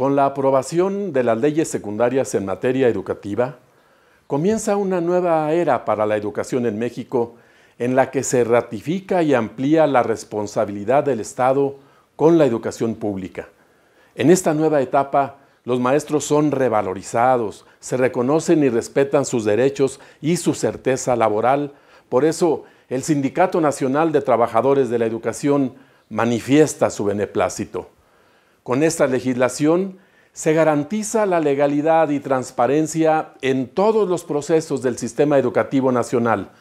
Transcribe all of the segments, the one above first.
Con la aprobación de las leyes secundarias en materia educativa, comienza una nueva era para la educación en México en la que se ratifica y amplía la responsabilidad del Estado con la educación pública. En esta nueva etapa, los maestros son revalorizados, se reconocen y respetan sus derechos y su certeza laboral. Por eso, el Sindicato Nacional de Trabajadores de la Educación manifiesta su beneplácito. Con esta legislación se garantiza la legalidad y transparencia en todos los procesos del sistema educativo nacional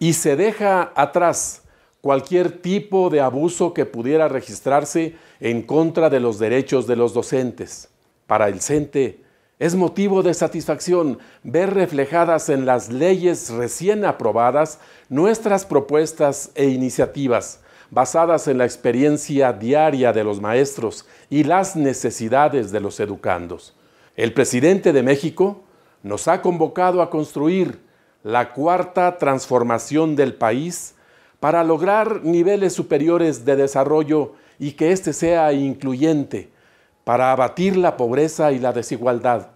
y se deja atrás cualquier tipo de abuso que pudiera registrarse en contra de los derechos de los docentes. Para el CENTE es motivo de satisfacción ver reflejadas en las leyes recién aprobadas nuestras propuestas e iniciativas basadas en la experiencia diaria de los maestros y las necesidades de los educandos. El presidente de México nos ha convocado a construir la cuarta transformación del país para lograr niveles superiores de desarrollo y que éste sea incluyente, para abatir la pobreza y la desigualdad.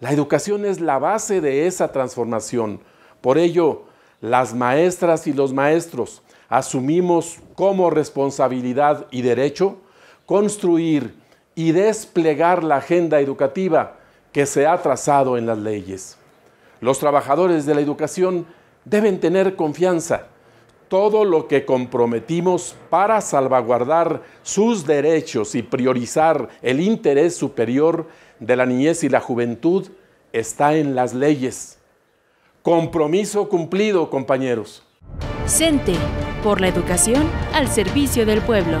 La educación es la base de esa transformación. Por ello, las maestras y los maestros asumimos como responsabilidad y derecho construir y desplegar la agenda educativa que se ha trazado en las leyes. Los trabajadores de la educación deben tener confianza. Todo lo que comprometimos para salvaguardar sus derechos y priorizar el interés superior de la niñez y la juventud está en las leyes Compromiso cumplido, compañeros. CENTE, por la educación al servicio del pueblo.